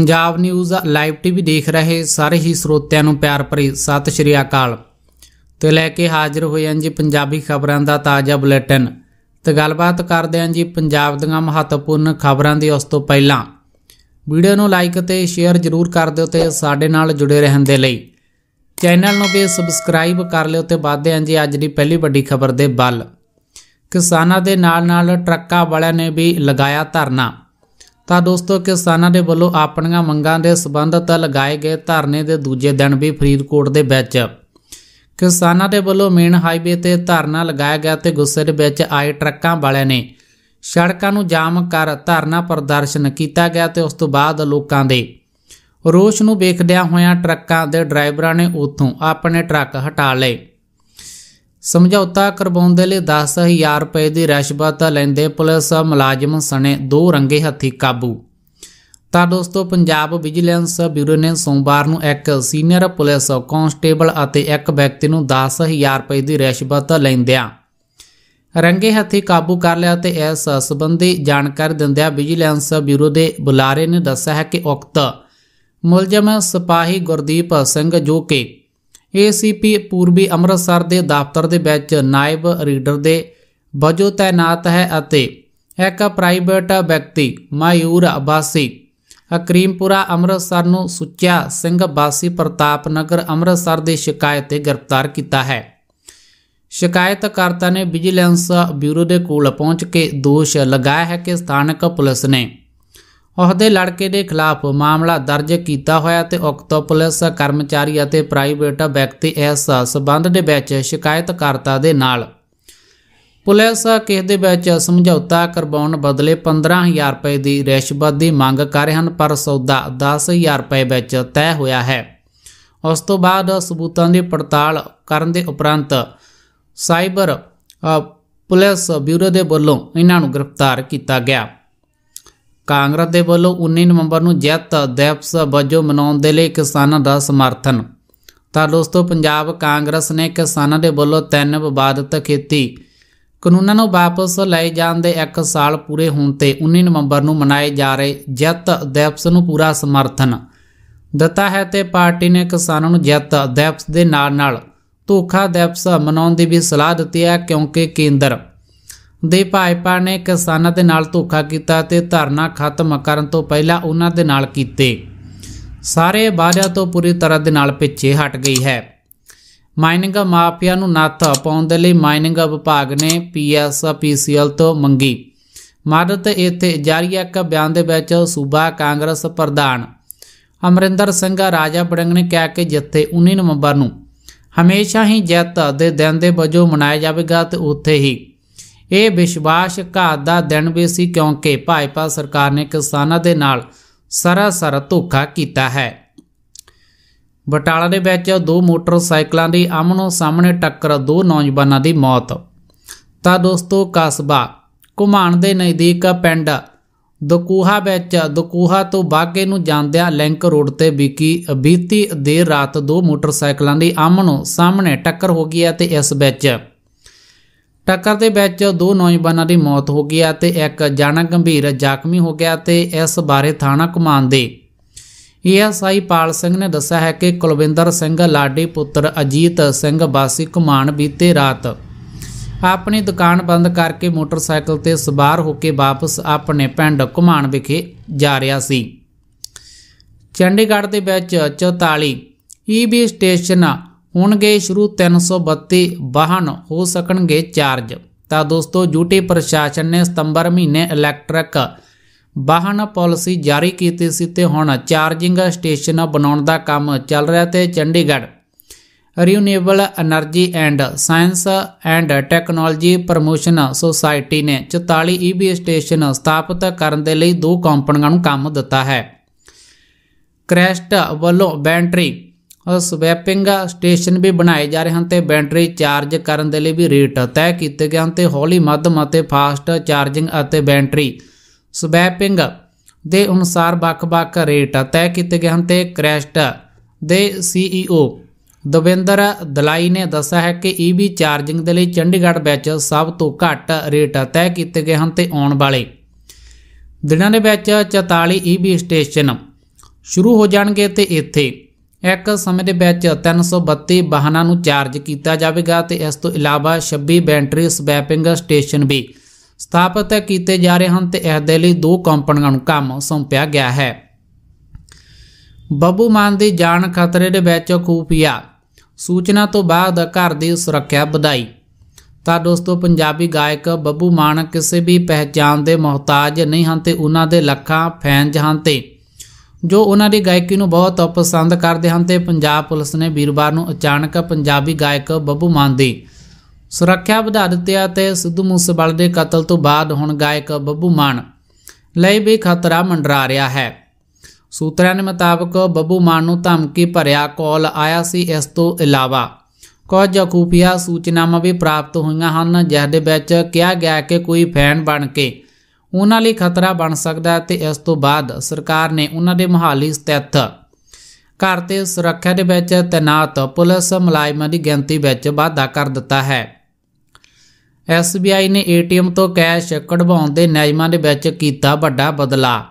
Punjab news live TV ਦੇਖ ਰਹੇ ਸਾਰੇ ਹੀ ਸਰੋਤਿਆਂ ਨੂੰ ਪਿਆਰ ਭਰੀ ਸਤਿ ਸ਼੍ਰੀ ਅਕਾਲ ਤੇ ਲੈ ਕੇ ਹਾਜ਼ਰ ਹੋਏ ਹਾਂ ਜੀ ਪੰਜਾਬੀ ਖਬਰਾਂ ਦਾ ਤਾਜ਼ਾ ਬੁਲੇਟਿਨ ਤੇ ਗੱਲਬਾਤ ਕਰਦੇ ਹਾਂ ਜੀ ਪੰਜਾਬ ਦੀਆਂ ਮਹੱਤਵਪੂਰਨ ਖਬਰਾਂ ਦੀ ਉਸ ਤੋਂ ਪਹਿਲਾਂ ਵੀਡੀਓ ਨੂੰ ਲਾਈਕ ਤੇ ਸ਼ੇਅਰ ਜ਼ਰੂਰ ਕਰ ਦਿਓ ਤੇ ਸਾਡੇ ਨਾਲ ਜੁੜੇ ਰਹਿਣ ਦੇ ਲਈ ਚੈਨਲ ਨੂੰ ਵੀ ਸਬਸਕ੍ਰਾਈਬ ਕਰ ਲਿਓ ਤੇ ਵਾਧੇ ਹਾਂ ਜੀ ਅੱਜ ਦੀ ਪਹਿਲੀ ਵੱਡੀ ਖਬਰ ਦੇ ਵੱਲ ਕਿਸਾਨਾਂ ਦੇ ਨਾਲ ਨਾਲ ਟਰੱਕਾਂ ਵਾਲਿਆਂ ਨੇ ਵੀ ਲਗਾਇਆ ਧਰਨਾ ਤਾਂ ਦੋਸਤੋ ਕਿਸਾਨਾਂ ਦੇ ਵੱਲੋਂ ਆਪਣੀਆਂ ਮੰਗਾਂ ਦੇ ਸਬੰਧਤ ਲਗਾਏ ਗਏ ਧਰਨੇ ਦੇ ਦੂਜੇ ਦਿਨ ਵੀ ਫਰੀਦਕੋਟ ਦੇ ਵਿੱਚ ਕਿਸਾਨਾਂ ਦੇ ਵੱਲੋਂ ਮੇਨ ਹਾਈਵੇ ਤੇ ਧਰਨਾ ਲਗਾਇਆ ਗਿਆ ਤੇ ਗੁੱਸੇ ਦੇ ਵਿੱਚ ਆਏ ਟਰੱਕਾਂ ਵਾਲਿਆਂ ਨੇ ਸੜਕਾਂ ਨੂੰ ਜਾਮ ਕਰ ਧਰਨਾ ਪ੍ਰਦਰਸ਼ਨ ਕੀਤਾ ਗਿਆ ਤੇ ਉਸ ਤੋਂ ਬਾਅਦ ਲੋਕਾਂ ਦੇ ਰੋਸ਼ ਨੂੰ ਵੇਖਦਿਆਂ ਹੋਇਆਂ ਟਰੱਕਾਂ ਦੇ ਡਰਾਈਵਰਾਂ ਨੇ ਉੱਥੋਂ ਆਪਣੇ ਟਰੱਕ ਹਟਾ ਲਏ ਸਮਝੌਤਾ ਕਰਵਾਉਣ ਦੇ ਲਈ 10000 ਰੁਪਏ ਦੀ ਰਿਸ਼ਵਤ ਲੈਂਦੇ ਪੁਲਿਸ ਮੁਲਾਜ਼ਮ ਸਣੇ ਦੋ ਰੰਗੇ ਹੱਥੀ ਕਾਬੂ ਤਾਂ ਦੋਸਤੋ ਪੰਜਾਬ ਵਿਜੀਲੈਂਸ ਬਿਊਰੋ ਨੇ ਸੋਮਵਾਰ ਨੂੰ ਇੱਕ ਸੀਨੀਅਰ ਪੁਲਿਸ ਕਾਂਸਟੇਬਲ ਅਤੇ ਇੱਕ ਵਿਅਕਤੀ ਨੂੰ 10000 ਰੁਪਏ ਦੀ ਰਿਸ਼ਵਤ ਲੈਂਦਿਆਂ ਰੰਗੇ ਹੱਥੀ ਕਾਬੂ ਕਰ ਲਿਆ ਤੇ ਇਸ ਸਬੰਧੀ ਜਾਣਕਾਰੀ ਦਿੰਦਿਆਂ ਵਿਜੀਲੈਂਸ ਬਿਊਰੋ ਦੇ ਬੁਲਾਰੇ ਨੇ ਦੱਸਿਆ ਹੈ ਕਿ ਉਕਤ ਮੁਲਜ਼ਮ ਸਿਪਾਹੀ ਗੁਰਦੀਪ ਸਿੰਘ ਜੋ ਕਿ ਏਸੀਪੀ ਪੂਰਬੀ ਅੰਮ੍ਰਿਤਸਰ ਦੇ ਦਫ਼ਤਰ ਦੇ ਵਿੱਚ ਨਾਇਬ ਰੀਡਰ ਦੇ ਵਜੋਂ ਤਾਇਨਾਤ ਹੈ ਅਤੇ ਇੱਕ ਪ੍ਰਾਈਵੇਟ ਵਿਅਕਤੀ ਮਾਇੂਰ ਅਬਾਸੀ ਅਕਰੀਮਪੁਰਾ ਅੰਮ੍ਰਿਤਸਰ ਨੂੰ ਸੁੱਚਾ ਸਿੰਘ ਬਾਸੀ ਪ੍ਰਤਾਪ ਨਗਰ ਅੰਮ੍ਰਿਤਸਰ ਦੇ ਸ਼ਿਕਾਇਤ ਤੇ ਗ੍ਰਿਫਤਾਰ ਕੀਤਾ ਹੈ ਸ਼ਿਕਾਇਤਕਰਤਾ ਨੇ ਵਿਜੀਲੈਂਸ ਬਿਊਰੋ ਦੇ ਕੋਲ ਪਹੁੰਚ ਕੇ ਦੋਸ਼ ਲਗਾਇਆ ਹੈ ਕਿ ਸਥਾਨਕ ਪੁਲਿਸ ਨੇ ਉਹਦੇ ਲੜਕੇ ਦੇ ਖਿਲਾਫ ਮਾਮਲਾ ਦਰਜ ਕੀਤਾ ਹੋਇਆ ਤੇ ਉਕਤ ਪੁਲਿਸ ਕਰਮਚਾਰੀ ਅਤੇ ਪ੍ਰਾਈਵੇਟ ਵਿਅਕਤੀ ਇਸ ਸਬੰਧ ਦੇ ਵਿੱਚ ਸ਼ਿਕਾਇਤਕਰਤਾ ਦੇ ਨਾਲ ਪੁਲਿਸ ਕਿਸ ਦੇ ਵਿੱਚ ਸਮਝੌਤਾ ਕਰਵਾਉਣ ਬਦਲੇ 15000 ਰੁਪਏ ਦੀ ਰਿਸ਼ਵਤ ਦੀ ਮੰਗ ਕਰ ਰਹੇ ਹਨ ਪਰ ਸੌਦਾ 10000 ਰੁਪਏ ਵਿੱਚ ਤੈਅ ਹੋਇਆ ਹੈ ਉਸ ਤੋਂ ਬਾਅਦ ਸਬੂਤਾਂ ਦੀ ਪੜਤਾਲ ਕਰਨ ਦੇ ਉਪਰੰਤ ਸਾਈਬਰ ਪੁਲਿਸ ਬਿਊਰੋ ਦੇ ਵੱਲੋਂ ਇਹਨਾਂ ਨੂੰ ਗ੍ਰਿਫਤਾਰ ਕੀਤਾ ਗਿਆ ਕਾਂਗਰਸ ਦੇ ਵੱਲੋਂ 19 ਨਵੰਬਰ ਨੂੰ ਜਿੱਤ ਦਿਵਸ ਵਜੋਂ ਮਨਾਉਣ ਦੇ ਲਈ ਕਿਸਾਨਾਂ ਦਾ ਸਮਰਥਨ ਤਾਂ ਦੋਸਤੋ ਪੰਜਾਬ ਕਾਂਗਰਸ ਨੇ ਕਿਸਾਨਾਂ ਦੇ ਵੱਲੋਂ ਤਿੰਨ ਵਿਵਾਦਤ ਖੇਤੀ ਕਾਨੂੰਨਾਂ ਨੂੰ ਵਾਪਸ ਲਏ ਜਾਣ ਦੇ 1 ਸਾਲ ਪੂਰੇ ਹੋਣ ਤੇ 19 ਨਵੰਬਰ ਨੂੰ ਮਨਾਏ ਜਾ ਰਹੇ ਜਿੱਤ ਦਿਵਸ ਨੂੰ ਪੂਰਾ ਸਮਰਥਨ ਦਿੱਤਾ ਹੈ ਤੇ ਪਾਰਟੀ ਨੇ ਕਿਸਾਨਾਂ ਨੂੰ ਜਿੱਤ ਦਿਵਸ ਦੇ ਨਾਲ ਨਾਲ ਧੋਖਾ ਦਿਵਸ ਮਨਾਉਣ ਦੀ ਵੀ ਸਲਾਹ ਦਿੱਤੀ ਹੈ ਕਿਉਂਕਿ ਕੇਂਦਰ ਦੇ ਭਾਜਪਾ ਨੇ ਕਿਸਾਨਾਂ ਦੇ ਨਾਲ ਧੋਖਾ ਕੀਤਾ ਤੇ ਧਰਨਾ ਖਤਮ ਕਰਨ ਤੋਂ ਪਹਿਲਾਂ ਉਹਨਾਂ ਦੇ ਨਾਲ ਕੀਤੇ ਸਾਰੇ ਵਾਅਦਿਆਂ ਤੋਂ ਪੂਰੀ ਤਰ੍ਹਾਂ ਦੇ ਨਾਲ ਪਿੱਛੇ ਹਟ ਗਈ ਹੈ ਮਾਈਨਿੰਗ ਮਾਫੀਆ ਨੂੰ ਨੱਥ ਪਾਉਣ ਦੇ ਲਈ ਮਾਈਨਿੰਗ ਵਿਭਾਗ ਨੇ ਪੀਐਸ ਪੀਸੀਐਲ ਤੋਂ ਮੰਗੀ ਮਦਦ ਇੱਥੇ ਜਾਰੀ ਇੱਕ ਬਿਆਨ ਦੇ ਵਿੱਚ ਸੂਬਾ ਕਾਂਗਰਸ ਪ੍ਰਧਾਨ ਅਮਰਿੰਦਰ ਸਿੰਘ ਰਾਜਾ ਬੜੰਗ ਨੇ ਕਿਹਾ ਕਿ ਜਿੱਥੇ 19 ਨਵੰਬਰ ਨੂੰ ਹਮੇਸ਼ਾ ਹੀ ਜਿੱਤ ਦੇ ਦਿਨ ਦੇ ਵਜੋਂ ਮਨਾਇਆ ਜਾਵੇਗਾ ਤੇ ਉੱਥੇ ਹੀ ਇਹ ਵਿਸ਼ਵਾਸ ਘਾਤ ਦਾ ਦਿਨ ਵੀ ਸੀ ਕਿਉਂਕਿ ਭਾਜਪਾ ਸਰਕਾਰ ਨੇ ਕਿਸਾਨਾਂ ਦੇ ਨਾਲ ਸਰਾਸਰ ਧੋਖਾ ਕੀਤਾ ਹੈ ਬਟਾਲਾ ਦੇ ਵਿੱਚ ਦੋ ਮੋਟਰਸਾਈਕਲਾਂ ਦੀ ਆਮਣੋ ਸਾਹਮਣੇ ਟੱਕਰ ਦੋ ਨੌਜਵਾਨਾਂ ਦੀ ਮੌਤ ਤਾਂ ਦੋਸਤੋ ਕਸਬਾ ਕੁਮਾਨ ਦੇ ਨਜ਼ਦੀਕ ਪਿੰਡ ਦਕੂਹਾ ਵਿੱਚ ਦਕੂਹਾ ਤੋਂ ਬਾਗੇ ਨੂੰ ਜਾਂਦਿਆਂ ਲਿੰਕ ਰੋਡ ਤੇ ਬੀਕੀ ਬੀਤੀ ਦੇਰ ਰਾਤ ਦੋ ਮੋਟਰਸਾਈਕਲਾਂ ਦੀ ਆਮਣੋ ਸਾਹਮਣੇ ਟੱਕਰ ਹੋ ਗਈ ਹੈ ਤੇ ਇਸ ਵਿੱਚ ਟੱਕਰ ਦੇ ਵਿੱਚ ਦੋ ਨੌਜਵਾਨਾਂ ਦੀ ਮੌਤ ਹੋ ਗਈ ਅਤੇ ਇੱਕ ਜਾਣਾ ਗੰਭੀਰ ਜ਼ਖਮੀ ਹੋ ਗਿਆ ਤੇ ਇਸ ਬਾਰੇ ਥਾਣਾ ਕਮਾਨ ਦੇ ਏਐਸਆਈ ਪਾਲ ਸਿੰਘ ਨੇ ਦੱਸਿਆ ਹੈ ਕਿ ਕੁਲਵਿੰਦਰ ਸਿੰਘ ਲਾਡੀ ਪੁੱਤਰ ਅਜੀਤ ਸਿੰਘ ਵਾਸੀ ਕਮਾਨ ਬੀਤੇ ਰਾਤ ਆਪਣੀ ਦੁਕਾਨ ਬੰਦ ਕਰਕੇ ਮੋਟਰਸਾਈਕਲ ਤੇ ਸਵਾਰ ਹੋ ਕੇ ਵਾਪਸ ਆਪਣੇ ਪਿੰਡ ਕਮਾਨ ਵਿਖੇ ਜਾ ਰਿਹਾ ਸੀ ਚੰਡੀਗੜ੍ਹ ਦੇ ਵਿੱਚ 44 ਈਬੀ ਸਟੇਸ਼ਨ ਹੋਣਗੇ ਸ਼ੁਰੂ 332 ਵਾਹਨ ਹੋ ਸਕਣਗੇ ਚਾਰਜ ਤਾਂ ਦੋਸਤੋ ਜੂਟੀ ਪ੍ਰਸ਼ਾਸਨ ਨੇ ਸਤੰਬਰ ਮਹੀਨੇ ਇਲੈਕਟ੍ਰਿਕ ਵਾਹਨ ਪਾਲਿਸੀ ਜਾਰੀ ਕੀਤੀ ਸੀ ਤੇ ਹੁਣ ਚਾਰਜਿੰਗ ਸਟੇਸ਼ਨ ਬਣਾਉਣ ਦਾ ਕੰਮ ਚੱਲ ਰਿਹਾ ਤੇ Chandigarh renewable energy and science and technology promotion society ਨੇ 44 ਈਵੀ ਸਟੇਸ਼ਨ ਸਥਾਪਿਤ ਕਰਨ ਦੇ ਲਈ ਦੋ ਕੰਪਨੀਆਂ ਨੂੰ ਕੰਮ ਦਿੱਤਾ ਹੈ ਕ੍ਰੈਸਟ ਵੱਲੋਂ ਬੈਟਰੀ ਸਵੈਪਿੰਗ ਸਟੇਸ਼ਨ ਵੀ ਬਣਾਏ ਜਾ ਰਹੇ ਹਨ ਤੇ ਬੈਟਰੀ ਚਾਰਜ ਕਰਨ ਦੇ ਲਈ ਵੀ ਰੇਟ ਤੈਅ ਕੀਤੇ ਗਏ ਹਨ ਤੇ ਹੌਲੀ ਮੱਧਮ ਅਤੇ ਫਾਸਟ ਚਾਰਜਿੰਗ ਅਤੇ ਬੈਟਰੀ ਸਵੈਪਿੰਗ ਦੇ ਅਨੁਸਾਰ ਵੱਖ-ਵੱਖ ਰੇਟ ਤੈਅ ਕੀਤੇ ਗਏ ਹਨ ਤੇ ਕ੍ਰੈਸਟ ਦੇ ਸੀਈਓ ਦਵਿੰਦਰ ਦਲਾਈ ਨੇ ਦੱਸਿਆ ਹੈ ਕਿ ਈਵੀ ਚਾਰਜਿੰਗ ਦੇ ਲਈ ਚੰਡੀਗੜ੍ਹ ਵਿੱਚ ਸਭ ਤੋਂ ਘੱਟ ਰੇਟ ਤੈਅ ਕੀਤੇ ਗਏ ਹਨ ਤੇ ਆਉਣ ਵਾਲੇ ਦਿਨਾਂ ਦੇ ਵਿੱਚ 44 ਈਵੀ ਸਟੇਸ਼ਨ ਸ਼ੁਰੂ ਹੋ ਜਾਣਗੇ ਤੇ ਇੱਥੇ ਇੱਕ ਸਮੇਂ ਦੇ ਵਿੱਚ 332 ਵਾਹਨਾਂ ਨੂੰ ਚਾਰਜ ਕੀਤਾ ਜਾਵੇਗਾ ਤੇ ਇਸ ਤੋਂ ਇਲਾਵਾ 26 ਬੈਟਰੀ ਸਵੈਪਿੰਗ ਸਟੇਸ਼ਨ ਵੀ ਸਥਾਪਿਤ ਕੀਤੇ ਜਾ ਰਹੇ ਹਨ ਤੇ ਇਸ ਦੇ ਲਈ ਦੋ ਕੰਪਨੀਆਂ ਨੂੰ ਕੰਮ ਸੌਂਪਿਆ ਗਿਆ ਹੈ ਬੱਬੂ ਮਾਨ ਦੀ ਜਾਨ ਖਤਰੇ ਦੇ ਵਿੱਚ ਖੂਪਿਆ ਸੂਚਨਾ ਤੋਂ ਬਾਅਦ ਘਰ ਦੀ ਸੁਰੱਖਿਆ ਵਧਾਈ ਤਾਂ ਦੋਸਤੋ ਪੰਜਾਬੀ ਗਾਇਕ ਬੱਬੂ ਮਾਨ ਕਿਸੇ ਵੀ ਪਹਿਚਾਨ ਦੇ ਮਹਤਾਜ ਨਹੀਂ ਹਨ ਤੇ ਉਹਨਾਂ ਦੇ ਲੱਖਾਂ ਫੈਨਜ਼ ਹਨ ਤੇ ਜੋ ਉਹਨਾਂ ਦੀ ਗਾਇਕੀ ਨੂੰ ਬਹੁਤ ਪਸੰਦ ਕਰਦੇ ਹਨ ਤੇ ਪੰਜਾਬ ਪੁਲਿਸ ਨੇ ਵੀਰਵਾਰ ਨੂੰ ਅਚਾਨਕ ਪੰਜਾਬੀ ਗਾਇਕ ਬੱਬੂ ਮਾਨ ਦੀ ਸੁਰੱਖਿਆ ਵਧਾ ਦਿੱਤੀ ਤੇ ਸਿੱਧੂ ਮੂਸੇਵਾਲੇ ਦੇ ਕਤਲ ਤੋਂ ਬਾਅਦ ਹੁਣ ਗਾਇਕ ਬੱਬੂ ਮਾਨ ਲਈ ਵੀ ਖਤਰਾ ਮੰਡਰਾ ਰਿਹਾ ਹੈ ਸੂਤਰਾਂ ਦੇ ਮੁਤਾਬਕ ਬੱਬੂ ਮਾਨ ਨੂੰ ਧਮਕੀ ਭਰਿਆ ਕਾਲ ਆਇਆ ਸੀ ਇਸ ਤੋਂ ਇਲਾਵਾ ਕੁਝ ਖੂਫੀਆ ਸੂਚਨਾਵਾਂ ਵੀ ਪ੍ਰਾਪਤ ਹੋਈਆਂ ਹਨ ਜਿਸ ਦੇ ਵਿੱਚ ਕਿਹਾ ਗਿਆ ਕਿ ਕੋਈ ਫੈਨ ਬਣ ਕੇ ਉਹਨਾਂ ਲਈ ਖਤਰਾ ਬਣ ਸਕਦਾ ਹੈ ਤੇ ਇਸ ਤੋਂ ਬਾਅਦ ਸਰਕਾਰ ਨੇ ਉਹਨਾਂ ਦੇ ਮਹਾਲੀ ਸਥਿਤ ਘਰ ਤੇ ਸੁਰੱਖਿਆ ਦੇ ਵਿੱਚ ਤਾਇਨਾਤ ਪੁਲਿਸ ਮੁਲਾਜ਼ਮਾਂ ਦੀ ਗਿਣਤੀ ਵਿੱਚ ਵਾਧਾ ਕਰ ਦਿੱਤਾ ਹੈ SBI ਨੇ ATM ਤੋਂ ਕੈਸ਼ ਕਢਵਾਉਣ ਦੇ ਨਿਯਮਾਂ ਦੇ ਵਿੱਚ ਕੀਤਾ ਵੱਡਾ ਬਦਲਾਅ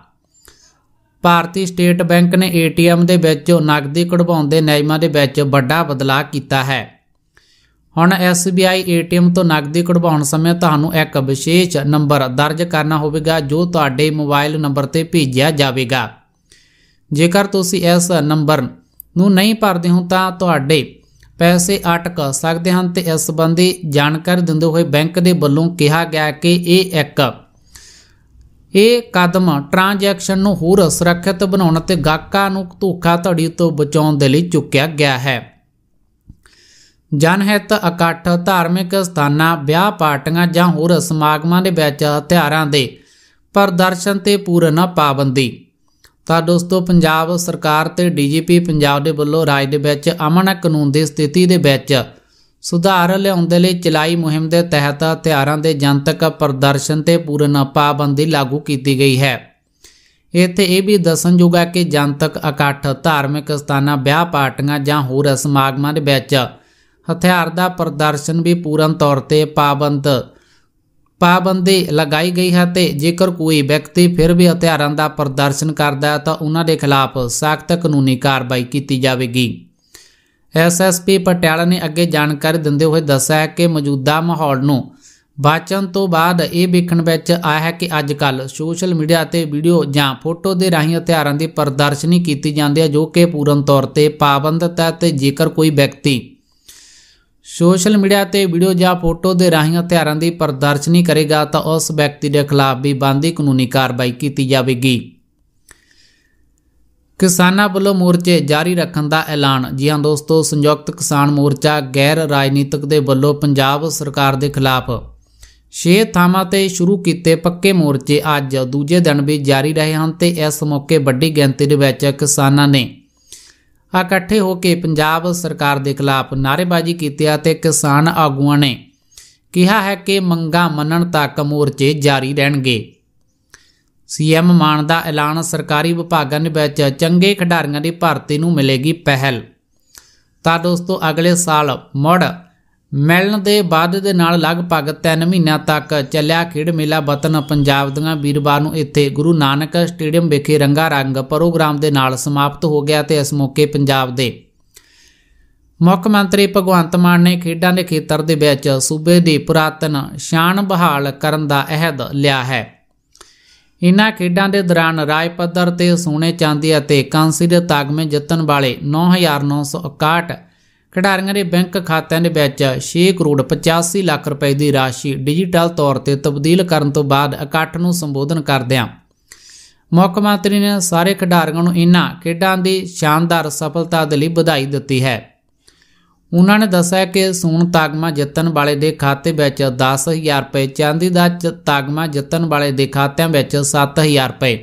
ਭਾਰਤੀ ਸਟੇਟ ਬੈਂਕ ਨੇ ATM ਦੇ ਵਿੱਚ ਨਕਦੀ ਕਢਵਾਉਣ ਦੇ ਨਿਯਮਾਂ ਦੇ ਵਿੱਚ ਵੱਡਾ ਬਦਲਾਅ ਕੀਤਾ ਹੈ ਹੁਣ SBI ATM ਤੋਂ ਨਕਦੀ ਕਢਵਾਉਣ ਸਮੇਂ ਤੁਹਾਨੂੰ ਇੱਕ ਵਿਸ਼ੇਸ਼ ਨੰਬਰ ਦਰਜ ਕਰਨਾ ਹੋਵੇਗਾ ਜੋ ਤੁਹਾਡੇ ਮੋਬਾਈਲ ਨੰਬਰ ਤੇ ਭੇਜਿਆ ਜਾਵੇਗਾ ਜੇਕਰ ਤੁਸੀਂ ਇਸ ਨੰਬਰ ਨੂੰ ਨਹੀਂ ਭਰਦੇ ਹੋ ਤਾਂ ਤੁਹਾਡੇ ਪੈਸੇ ਅਟਕ ਸਕਦੇ ਹਨ ਤੇ ਇਸ ਸੰਬੰਧੀ ਜਾਣਕਾਰੀ ਦਿੰਦੇ ਹੋਏ ਬੈਂਕ ਦੇ ਵੱਲੋਂ ਕਿਹਾ ਗਿਆ ਕਿ ਇਹ ਇੱਕ ਇਹ ਕਦਮ ਟ੍ਰਾਂਜੈਕਸ਼ਨ ਨੂੰ ਹੋਰ ਸੁਰੱਖਿਅਤ ਬਣਾਉਣ ਅਤੇ ਗਾਹਕਾਂ ਨੂੰ ਧੋਖਾਧੜੀ ਤੋਂ ਬਚਾਉਣ ਦੇ ਲਈ ਚੁੱਕਿਆ ਗਿਆ ਹੈ ਜਨਹਿਤ ਇਕੱਠ ਧਾਰਮਿਕ ਸਥਾਨਾਂ ਵਿਆਹ ਪਾਰਟੀਆਂ ਜਾਂ ਹੋਰ ਸਮਾਗਮਾਂ ਦੇ ਵਿੱਚ ਹਥਿਆਰਾਂ ਦੇ ਪ੍ਰਦਰਸ਼ਨ ਤੇ ਪੂਰਨ ਪਾਬੰਦੀ ਤਾਂ ਦੋਸਤੋ ਪੰਜਾਬ ਸਰਕਾਰ ਤੇ ਡੀਜੀਪੀ ਪੰਜਾਬ ਦੇ ਵੱਲੋਂ ਰਾਜ ਦੇ ਵਿੱਚ ਅਮਨ ਕਾਨੂੰਨ ਦੀ ਸਥਿਤੀ ਦੇ ਵਿੱਚ ਸੁਧਾਰ ਲਿਆਉਣ ਦੇ ਲਈ ਚਲਾਈ ਮੁਹਿੰਮ ਦੇ ਤਹਿਤ ਹਥਿਆਰਾਂ ਦੇ ਜਨਤਕ ਪ੍ਰਦਰਸ਼ਨ ਤੇ ਪੂਰਨ ਪਾਬੰਦੀ ਲਾਗੂ ਕੀਤੀ ਗਈ ਹੈ ਇੱਥੇ ਇਹ ਵੀ ਦੱਸਣਯੋਗ ਹੈ ਕਿ ਜਨਤਕ ਇਕੱਠ ਧਾਰਮਿਕ ਸਥਾਨਾਂ ਵਿਆਹ ਪਾਰਟੀਆਂ ਜਾਂ ਹੋਰ ਸਮਾਗਮਾਂ ਦੇ ਵਿੱਚ ਹਥਿਆਰ ਦਾ ਪ੍ਰਦਰਸ਼ਨ ਵੀ ਪੂਰਨ ਤੌਰ ਤੇ ਪਾਬੰਦ ਪਾਬੰਦੀ ਲਗਾਈ ਗਈ ਹੈ ਤੇ ਜੇਕਰ ਕੋਈ ਵਿਅਕਤੀ ਫਿਰ ਵੀ ਹਥਿਆਰਾਂ ਦਾ ਪ੍ਰਦਰਸ਼ਨ ਕਰਦਾ ਹੈ ਤਾਂ ਉਹਨਾਂ ਦੇ ਖਿਲਾਫ ਸਖਤ ਕਾਨੂੰਨੀ ਕਾਰਵਾਈ ਕੀਤੀ ਜਾਵੇਗੀ ਐਸਐਸਪੀ ਪਟਿਆਲਾ ਨੇ ਅੱਗੇ ਜਾਣਕਾਰੀ ਦਿੰਦੇ ਹੋਏ ਦੱਸਿਆ ਕਿ ਮੌਜੂਦਾ ਮਾਹੌਲ ਨੂੰ ਬਾਚਨ ਤੋਂ ਬਾਅਦ ਇਹ ਵੇਖਣ ਵਿੱਚ ਆਇਆ ਹੈ ਕਿ ਅੱਜ ਕੱਲ ਸੋਸ਼ਲ ਮੀਡੀਆ ਤੇ ਵੀਡੀਓ ਜਾਂ ਫੋਟੋ ਦੇ ਰਾਹੀਂ ਹਥਿਆਰਾਂ ਦੀ ਪ੍ਰਦਰਸ਼ਨੀ ਕੀਤੀ ਜਾਂਦੀ ਹੈ ਜੋ ਕਿ ਪੂਰਨ ਤੌਰ ਤੇ ਪਾਬੰਦ ਹੈ ਤੇ ਜੇਕਰ ਕੋਈ ਵਿਅਕਤੀ ਸੋਸ਼ਲ ਮੀਡੀਆ ਤੇ ਵੀਡੀਓ ਜਾਂ ਫੋਟੋ ਦੇ ਰਾਹੀਂ ਹਥਿਆਰਾਂ ਦੀ ਪ੍ਰਦਰਸ਼ਨੀ ਕਰੇਗਾ ਤਾਂ ਉਸ ਵਿਅਕਤੀ ਦੇ ਖਿਲਾਫ ਵੀ ਬੰਦੀ ਕਾਨੂੰਨੀ ਕਾਰਵਾਈ ਕੀਤੀ ਜਾਵੇਗੀ ਕਿਸਾਨਾਂ ਵੱਲੋਂ ਮੋਰਚੇ ਜਾਰੀ ਰੱਖਣ ਦਾ ਐਲਾਨ ਜੀ ਹਾਂ ਦੋਸਤੋ ਸੰਯੁਕਤ ਕਿਸਾਨ ਮੋਰਚਾ ਗੈਰ ਰਾਜਨੀਤਿਕ ਦੇ ਵੱਲੋਂ ਪੰਜਾਬ ਸਰਕਾਰ ਦੇ ਖਿਲਾਫ 6 ਥਾਵਾਂ ਤੇ ਸ਼ੁਰੂ ਕੀਤੇ ਪੱਕੇ ਮੋਰਚੇ ਅੱਜ ਦੂਜੇ ਦਿਨ ਵੀ ਜਾਰੀ ਰਹੇ ਹਨ ਤੇ ਇਸ ਮੌਕੇ ਵੱਡੀ ਗਿਣਤੀ ਦੇ ਵਿੱਚ ਕਿਸਾਨਾਂ ਨੇ ਇਕੱਠੇ ਹੋ ਕੇ ਪੰਜਾਬ ਸਰਕਾਰ ਦੇ ਖਿਲਾਫ ਨਾਰੇਬਾਜ਼ੀ ਕੀਤੀ ਅਤੇ ਕਿਸਾਨ ਆਗੂਆਂ ਨੇ ਕਿਹਾ ਹੈ ਕਿ ਮੰਗਾਂ ਮੰਨਣ ਤੱਕ ਮੋਰਚੇ ਜਾਰੀ ਰਹਿਣਗੇ ਸੀਐਮ ਮਾਨ ਦਾ ਐਲਾਨ ਸਰਕਾਰੀ ਵਿਭਾਗਾਂ ਦੇ ਵਿੱਚ ਚੰਗੇ ਖਿਡਾਰੀਆਂ ਦੀ ਭਰਤੀ ਨੂੰ ਮਿਲੇਗੀ ਪਹਿਲ ਤਾਂ ਦੋਸਤੋ ਅਗਲੇ ਸਾਲ ਮੁੜ ਮਿਲਣ ਦੇ ਵਾਅਦੇ ਦੇ ਨਾਲ ਲਗਭਗ 3 ਮਹੀਨਿਆਂ ਤੱਕ ਚੱਲਿਆ ਖੇਡ ਮੇਲਾ ਬਤਨ ਪੰਜਾਬ ਦੀਆਂ ਵੀਰਵਾਰ ਨੂੰ ਇੱਥੇ ਗੁਰੂ ਨਾਨਕ ਸਟੇਡੀਅਮ ਵਿਖੇ ਰੰਗਾ ਰੰਗ ਪ੍ਰੋਗਰਾਮ ਦੇ ਨਾਲ ਸਮਾਪਤ ਹੋ ਗਿਆ ਤੇ ਇਸ ਮੌਕੇ ਪੰਜਾਬ ਦੇ ਮੁੱਖ ਮੰਤਰੀ ਭਗਵੰਤ ਮਾਨ ਨੇ ਖੇਡਾਂ ਦੇ ਖੇਤਰ ਦੇ ਵਿੱਚ ਸੂਬੇ ਦੀ ਪੁਰਾਤਨ ਸ਼ਾਨ ਬਹਾਲ ਕਰਨ ਦਾ ਅਹਿਦ ਲਿਆ ਹੈ ਇਨ੍ਹਾਂ ਖੇਡਾਂ ਦੇ ਦੌਰਾਨ ਰਾਜ ਪੱਧਰ ਤੇ ਸੋਨੇ ਚਾਂਦੀ ਅਤੇ ਕਾਂਸੀ ਦੇ ਤਗਮੇ ਜਿੱਤਣ ਵਾਲੇ 9961 ਖਿਡਾਰੀਆਂ ਦੇ ਬੈਂਕ ਖਾਤਿਆਂ ਦੇ ਵਿੱਚ 6 ਕਰੋੜ 85 ਲੱਖ ਰੁਪਏ ਦੀ ਰਾਸ਼ੀ ਡਿਜੀਟਲ ਤੌਰ ਤੇ ਤਬਦੀਲ ਕਰਨ ਤੋਂ ਬਾਅਦ ਇਕੱਠ ਨੂੰ ਸੰਬੋਧਨ ਕਰਦਿਆਂ ਮੁੱਖ ਮੰਤਰੀ ਨੇ ਸਾਰੇ ਖਿਡਾਰੀਆਂ ਨੂੰ ਇਨ੍ਹਾਂ ਖੇਡਾਂ ਦੀ ਸ਼ਾਨਦਾਰ ਸਫਲਤਾ ਦੇ ਲਈ ਵਧਾਈ ਦਿੱਤੀ ਹੈ ਉਹਨਾਂ ਨੇ ਦੱਸਿਆ ਕਿ ਸੋਨ ਤਾਗਮਾ ਜਿੱਤਣ ਵਾਲੇ ਦੇ ਖਾਤੇ ਵਿੱਚ 10000 ਰੁਪਏ ਚਾਂਦੀ ਦਾ ਤਾਗਮਾ ਜਿੱਤਣ ਵਾਲੇ ਦੇ ਖਾਤਿਆਂ ਵਿੱਚ 7000 ਰੁਪਏ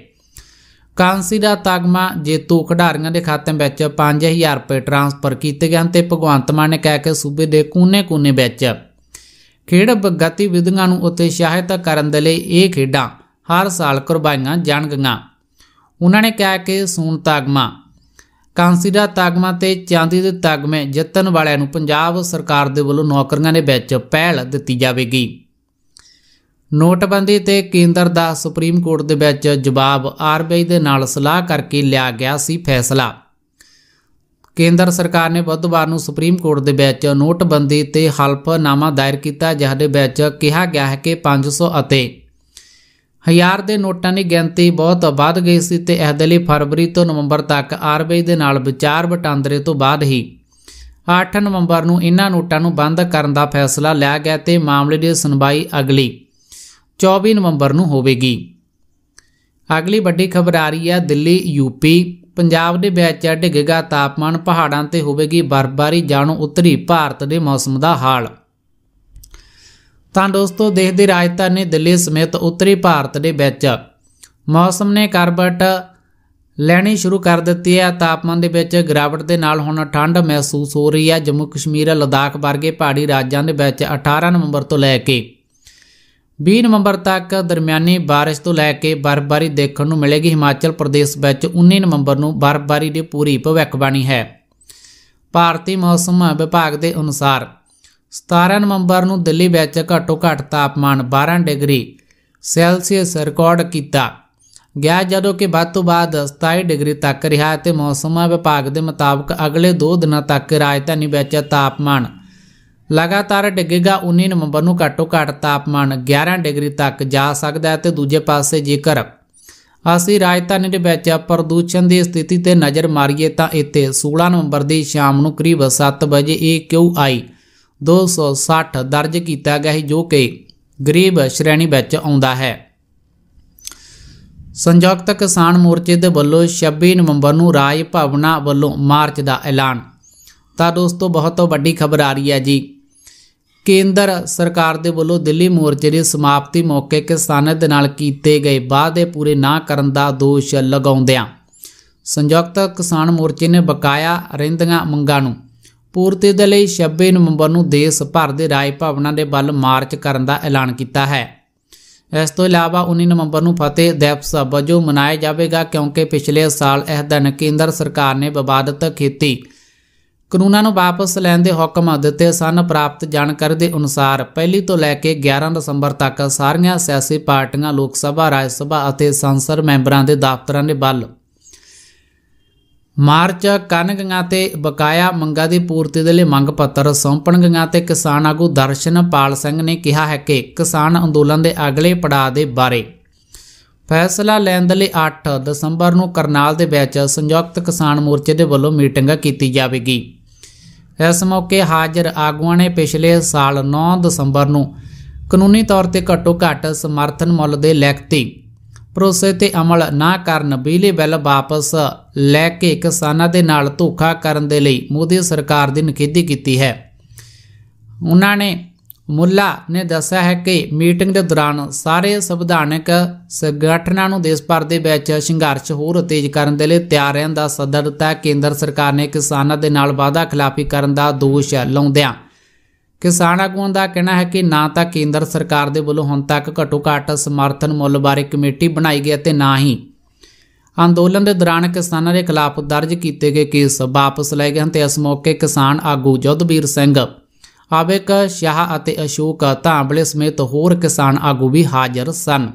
ਕਾਂਸੀ ਦਾ ਤਗਮਾ ਜੇਤੂ ਖਿਡਾਰੀਆਂ ਦੇ ਖਾਤੇ ਵਿੱਚ 5000 ਰੁਪਏ ਟ੍ਰਾਂਸਫਰ ਕੀਤੇ ਗਏ ਤੇ ਭਗਵੰਤ ਮਾਨ ਨੇ ਕਹਿ ਕੇ ਸੂਬੇ ਦੇ ਕੋਨੇ-ਕੋਨੇ ਵਿੱਚ ਖੇਡ ਗਤੀਵਿਧੀਆਂ ਨੂੰ ਉਤਸ਼ਾਹਿਤ ਕਰਨ ਦੇ ਲਈ ਇਹ ਖੇਡਾਂ ਹਰ ਸਾਲ ਕਰਵਾਈਆਂ ਜਾਣਗੀਆਂ ਉਹਨਾਂ ਨੇ ਕਿਹਾ ਕਿ ਸੂਨ ਤਗਮਾ ਕਾਂਸੀ ਦਾ ਤਗਮਾ ਤੇ ਚਾਂਦੀ ਦੇ ਤਗਮੇ ਜਿੱਤਣ ਵਾਲਿਆਂ ਨੂੰ ਪੰਜਾਬ ਸਰਕਾਰ ਦੇ ਵੱਲੋਂ ਨੌਕਰੀਆਂ ਦੇ ਵਿੱਚ ਪਹਿਲ ਦਿੱਤੀ ਜਾਵੇਗੀ ਨੋਟਬੰਦੀ ਤੇ ਕੇਂਦਰ ਦਾ ਸੁਪਰੀਮ ਕੋਰਟ ਦੇ ਵਿੱਚ ਜਵਾਬ ਆਰਬੀਆਈ ਦੇ ਨਾਲ ਸਲਾਹ ਕਰਕੇ ਲਿਆ ਗਿਆ ਸੀ ਫੈਸਲਾ ਕੇਂਦਰ ਸਰਕਾਰ ਨੇ ਬੁੱਧਵਾਰ ਨੂੰ ਸੁਪਰੀਮ ਕੋਰਟ ਦੇ ਵਿੱਚ ਨੋਟਬੰਦੀ ਤੇ ਹਲਫਨਾਮਾ ਦਾਇਰ ਕੀਤਾ ਜਿਹਦੇ ਵਿੱਚ ਕਿਹਾ ਗਿਆ ਹੈ ਕਿ 500 ਅਤੇ 1000 ਦੇ ਨੋਟਾਂ ਦੀ ਗਿਣਤੀ ਬਹੁਤ ਵੱਧ ਗਈ ਸੀ ਤੇ ਇਸ ਦੇ ਲਈ ਫਰਵਰੀ ਤੋਂ ਨਵੰਬਰ ਤੱਕ ਆਰਬੀਆਈ ਦੇ ਨਾਲ ਵਿਚਾਰ ਵਟਾਂਦਰੇ ਤੋਂ ਬਾਅਦ ਹੀ 8 ਨਵੰਬਰ ਨੂੰ ਇਹਨਾਂ ਨੋਟਾਂ ਨੂੰ ਬੰਦ ਕਰਨ ਦਾ ਫੈਸਲਾ ਲਿਆ ਗਿਆ ਤੇ ਮਾਮਲੇ ਦੀ ਸੁਣਵਾਈ ਅਗਲੀ 24 ਨਵੰਬਰ ਨੂੰ ਹੋਵੇਗੀ ਅਗਲੀ ਵੱਡੀ ਖਬਰ ਆ ਰਹੀ ਹੈ ਦਿੱਲੀ ਯੂਪੀ ਪੰਜਾਬ ਦੇ ਵਿੱਚ ਡਿੱਗੇਗਾ ਤਾਪਮਾਨ ਪਹਾੜਾਂ ਤੇ ਹੋਵੇਗੀ ਬਰਫ਼ਬਾਰੀ ਜਾਣੋ ਉੱਤਰੀ ਭਾਰਤ ਦੇ ਮੌਸਮ ਦਾ ਹਾਲ ਤਾਂ ਦੋਸਤੋ ਦੇਸ਼ ਦੀ ਰਾਜਧਾਨੀ ਦਿੱਲੀ ਸਮੇਤ ਉੱਤਰੀ ਭਾਰਤ ਦੇ ਵਿੱਚ ਮੌਸਮ ਨੇ ਕਰਬਟ ਲੈਣੀ ਸ਼ੁਰੂ ਕਰ ਦਿੱਤੀ ਹੈ ਤਾਪਮਾਨ ਦੇ ਵਿੱਚ ਗਿਰਾਵਟ ਦੇ ਨਾਲ ਹੁਣ ਠੰਡ ਮਹਿਸੂਸ ਹੋ ਰਹੀ ਹੈ ਜੰਮੂ ਕਸ਼ਮੀਰ ਲਦਾਖ ਵਰਗੇ ਪਹਾੜੀ ਰਾਜਾਂ ਦੇ ਵਿੱਚ 18 ਨਵੰਬਰ ਤੋਂ ਲੈ ਕੇ 20 ਨਵੰਬਰ ਤੱਕ ਦਰਮਿਆਨੀ بارش ਤੋਂ ਲੈ ਕੇ ਬਰਫ਼ਬਾਰੀ ਦੇਖਣ ਨੂੰ ਮਿਲੇਗੀ ਹਿਮਾਚਲ ਪ੍ਰਦੇਸ਼ ਵਿੱਚ 19 ਨਵੰਬਰ ਨੂੰ ਬਰਫ਼ਬਾਰੀ ਦੀ ਪੂਰੀ ਭਵਿੱਖਬਾਣੀ ਹੈ ਭਾਰਤੀ ਮੌਸਮ ਵਿਭਾਗ ਦੇ ਅਨੁਸਾਰ 17 ਨਵੰਬਰ ਨੂੰ ਦਿੱਲੀ ਵਿੱਚ ਘੱਟੋ ਘੱਟ ਤਾਪਮਾਨ 12 ਡਿਗਰੀ ਸੈਲਸੀਅਸ ਰਿਕਾਰਡ ਕੀਤਾ ਗਿਆ ਜਦੋਂ ਕਿ ਬਾਅਦ ਤੋਂ ਬਾਅਦ 27 ਡਿਗਰੀ ਤੱਕ ਰਿਹਾ ਤੇ ਮੌਸਮ ਵਿਭਾਗ ਦੇ ਮੁਤਾਬਕ ਅਗਲੇ 2 ਦਿਨਾਂ ਤੱਕ ਰਾਜਧਾਨੀ ਵਿੱਚ ਤਾਪਮਾਨ ਲਗਾਤਾਰ ਡਿੱਗੇਗਾ 19 ਨਵੰਬਰ ਨੂੰ ਘੱਟੋ ਘੱਟ ਤਾਪਮਾਨ 11 ਡਿਗਰੀ ਤੱਕ ਜਾ ਸਕਦਾ ਹੈ ਤੇ ਦੂਜੇ ਪਾਸੇ ਜੇਕਰ ਅਸੀਂ ਰਾਜਧਾਨੀ ਦੇ ਵਿੱਚ ਪ੍ਰਦੂਸ਼ਣ ਦੀ ਸਥਿਤੀ ਤੇ ਨਜ਼ਰ ਮਾਰੀਏ ਤਾਂ ਇੱਥੇ 16 ਨਵੰਬਰ ਦੀ ਸ਼ਾਮ ਨੂੰ ਕਰੀਬ 7 ਵਜੇ AQI 260 ਦਰਜ ਕੀਤਾ ਗਿਆ ਹੈ ਜੋ ਕਿ ਗਰੀਬ ਸ਼੍ਰੇਣੀ ਵਿੱਚ ਆਉਂਦਾ ਹੈ ਸੰਯੁਕਤ ਕਿਸਾਨ ਮੋਰਚੇ ਦੇ ਵੱਲੋਂ 26 ਨਵੰਬਰ ਨੂੰ ਰਾਜ ਭਵਨਾ ਵੱਲੋਂ ਮਾਰਚ ਦਾ ਐਲਾਨ ਤਾਂ ਦੋਸਤੋ ਬਹੁਤ ਵੱਡੀ ਖਬਰ ਆ ਰਹੀ ਹੈ ਜੀ ਕੇਂਦਰ ਸਰਕਾਰ ਦੇ ਵੱਲੋਂ ਦਿੱਲੀ ਮੋਰਚੇ ਦੇ ਸਮਾਪਤੀ ਮੌਕੇ ਕਿਸਾਨਾਂ ਦੇ ਨਾਲ ਕੀਤੇ ਗਏ ਵਾਅਦੇ ਪੂਰੇ ਨਾ ਕਰਨ ਦਾ ਦੋਸ਼ ਲਗਾਉਂਦਿਆਂ ਸੰਯੁਕਤ ਕਿਸਾਨ ਮੋਰਚੇ ਨੇ ਬਕਾਇਆ ਰਹਿੰਦੀਆਂ ਮੰਗਾਂ ਨੂੰ ਪੂਰਤੀ ਦੇ ਲਈ 26 ਨਵੰਬਰ ਨੂੰ ਦੇਸ਼ ਭਰ ਦੇ ਰਾਜ ਭਵਨਾਂ ਦੇ ਵੱਲ ਮਾਰਚ ਕਰਨ ਦਾ ਐਲਾਨ ਕੀਤਾ ਹੈ ਇਸ ਤੋਂ ਇਲਾਵਾ 19 ਨਵੰਬਰ ਨੂੰ ਫਤਿਹ ਦਿਵਸ ਵਜੋਂ ਮਨਾਇਆ ਜਾਵੇਗਾ ਕਿਉਂਕਿ ਪਿਛਲੇ ਸਾਲ ਇਹ ਦਿਨ ਕੇਂਦਰ ਸਰਕਾਰ ਨੇ ਵਿਵਾਦਤ ਖੇਤੀ ਕਾਨੂੰਨਾਂ ਨੂੰ ਵਾਪਸ ਲੈਣ ਦੇ ਹੁਕਮ ਦਿੱਤੇ ਸਨ ਪ੍ਰਾਪਤ ਜਾਣਕਾਰੀ ਦੇ ਅਨੁਸਾਰ ਪਹਿਲੀ ਤੋਂ ਲੈ ਕੇ 11 ਦਸੰਬਰ ਤੱਕ ਸਾਰੀਆਂ ਸਿਆਸੀ ਪਾਰਟੀਆਂ ਲੋਕ ਸਭਾ ਰਾਜ ਸਭਾ ਅਤੇ ਸੰਸਦ ਮੈਂਬਰਾਂ ਦੇ ਦਫ਼ਤਰਾਂ ਦੇ ਵੱਲ ਮਾਰਚ ਕਨਗੰਗਾ ਤੇ ਬਕਾਇਆ ਮੰਗਾਂ ਦੀ ਪੂਰਤੀ ਦੇ ਲਈ ਮੰਗ ਪੱਤਰ ਗੰਗਾ ਤੇ ਕਿਸਾਨ ਆਗੂ ਪਾਲ ਸਿੰਘ ਨੇ ਕਿਹਾ ਹੈ ਕਿ ਕਿਸਾਨ ਅੰਦੋਲਨ ਦੇ ਅਗਲੇ ਪੜਾਅ ਦੇ ਬਾਰੇ ਫੈਸਲਾ ਲੈਣ ਦੇ ਲਈ 8 ਦਸੰਬਰ ਨੂੰ ਕਰਨਾਲ ਦੇ ਵਿੱਚ ਸੰਯੁਕਤ ਕਿਸਾਨ ਮੋਰਚੇ ਦੇ ਵੱਲੋਂ ਮੀਟਿੰਗ ਕੀਤੀ ਜਾਵੇਗੀ ਇਸ ਮੌਕੇ ਹਾਜ਼ਰ ਆਗੂਆਂ ਨੇ ਪਿਛਲੇ ਸਾਲ 9 ਦਸੰਬਰ ਨੂੰ ਕਾਨੂੰਨੀ ਤੌਰ ਤੇ ਘੱਟੋ ਘੱਟ ਸਮਰਥਨ ਮੁੱਲ ਦੇ ਲੈਕਤੀ ਪ੍ਰੋਸੇ ਤੇ ਅਮਲ ਨਾ ਕਰਨ ਬਿਜਲੀ ਬਿੱਲ ਵਾਪਸ ਲੈ ਕੇ ਕਿਸਾਨਾਂ ਦੇ ਨਾਲ ਧੋਖਾ ਕਰਨ ਦੇ ਲਈ ਮੋਦੀ ਸਰਕਾਰ ਦੀ ਨਿਖੇਧੀ ਕੀਤੀ ਹੈ ਉਹਨਾਂ ਨੇ ਮੁੱਲਾ ਨੇ ਦੱਸਿਆ ਹੈ ਕਿ ਮੀਟਿੰਗ ਦੇ ਦੌਰਾਨ ਸਾਰੇ ਸੰਵਿਧਾਨਕ ਸੰਗਠਨਾਂ ਨੂੰ ਦੇਸ਼ ਭਰ ਦੇ ਵਿੱਚ ਸੰਘਰਸ਼ ਹੋਰ ਤੇਜ਼ ਕਰਨ ਦੇ ਲਈ ਤਿਆਰ ਰਹਿਣ ਦਾ ਸੱਦਾ ਦਿੱਤਾ ਕੇਂਦਰ ਸਰਕਾਰ ਨੇ ਕਿਸਾਨਾਂ ਦੇ ਨਾਲ ਵਾਅਦਾ ਖਿਲਾਫੀ ਕਰਨ ਦਾ ਦੋਸ਼ ਲਾਉਂਦਿਆਂ ਕਿਸਾਨ ਆਗੂਆਂ ਦਾ ਕਹਿਣਾ ਹੈ ਕਿ ਨਾ ਤਾਂ ਕੇਂਦਰ ਸਰਕਾਰ ਦੇ ਵੱਲੋਂ ਹੁਣ ਤੱਕ ਘੱਟੋ-ਘੱਟ ਸਮਰਥਨ ਮੁੱਲ ਬਾਰੇ ਕਮੇਟੀ ਬਣਾਈ ਗਈ ਅਤੇ ਨਾ ਹੀ ਅੰਦੋਲਨ ਦੇ ਦੌਰਾਨ ਕਿਸਾਨਾਂ ਦੇ ਖਿਲਾਫ ਦਰਜ ਕੀਤੇ ਗਏ ਕੇਸ ਵਾਪਸ ਲਏ ਗਏ ਹਨ ਤੇ ਇਸ ਮੌਕੇ ਕਿਸਾਨ ਆਗੂ ਜੋਧਵੀਰ ਸਿੰਘ ਅਬੇਕ ਸ਼ਾਹ ਅਤੇ ਅਸ਼ੋਕ ਧਾਂਬਲੇ ਸਮੇਤ ਹੋਰ ਕਿਸਾਨ ਆਗੂ ਵੀ ਹਾਜ਼ਰ ਸਨ